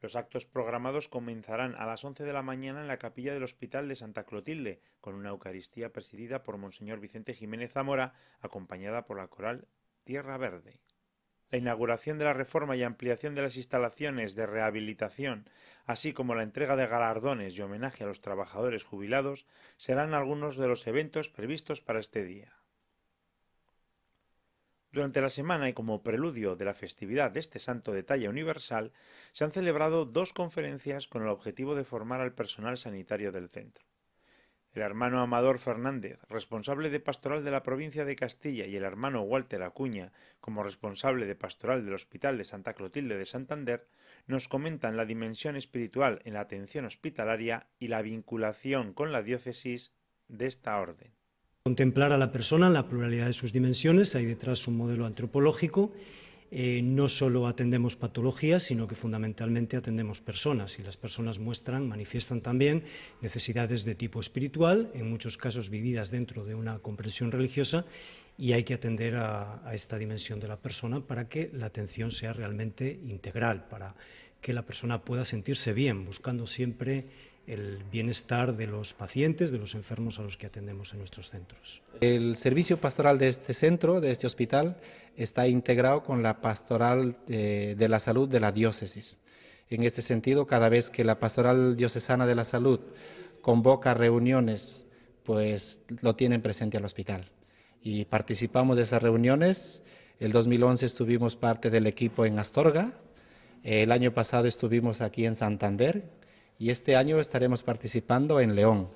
Los actos programados comenzarán a las 11 de la mañana en la capilla del Hospital de Santa Clotilde, con una Eucaristía presidida por Monseñor Vicente Jiménez Zamora, acompañada por la coral Tierra Verde. La inauguración de la reforma y ampliación de las instalaciones de rehabilitación, así como la entrega de galardones y homenaje a los trabajadores jubilados, serán algunos de los eventos previstos para este día. Durante la semana y como preludio de la festividad de este santo de talla universal, se han celebrado dos conferencias con el objetivo de formar al personal sanitario del centro. El hermano Amador Fernández, responsable de pastoral de la provincia de Castilla, y el hermano Walter Acuña, como responsable de pastoral del Hospital de Santa Clotilde de Santander, nos comentan la dimensión espiritual en la atención hospitalaria y la vinculación con la diócesis de esta orden contemplar a la persona en la pluralidad de sus dimensiones, hay detrás un modelo antropológico. Eh, no solo atendemos patologías, sino que fundamentalmente atendemos personas y las personas muestran, manifiestan también necesidades de tipo espiritual, en muchos casos vividas dentro de una comprensión religiosa y hay que atender a esta dimensión de la persona para que la atención sea realmente integral, para que la persona pueda sentirse bien, buscando siempre el bienestar de los pacientes, de los enfermos a los que atendemos en nuestros centros. El servicio pastoral de este centro, de este hospital, está integrado con la pastoral de, la salud de la diócesis. En este sentido, cada vez que la pastoral diocesana de la salud convoca reuniones, pues lo tienen presente al hospital. Y participamos de esas reuniones. El 2011 estuvimos parte del equipo en Astorga. El año pasado estuvimos aquí en Santander, y este año estaremos participando en León.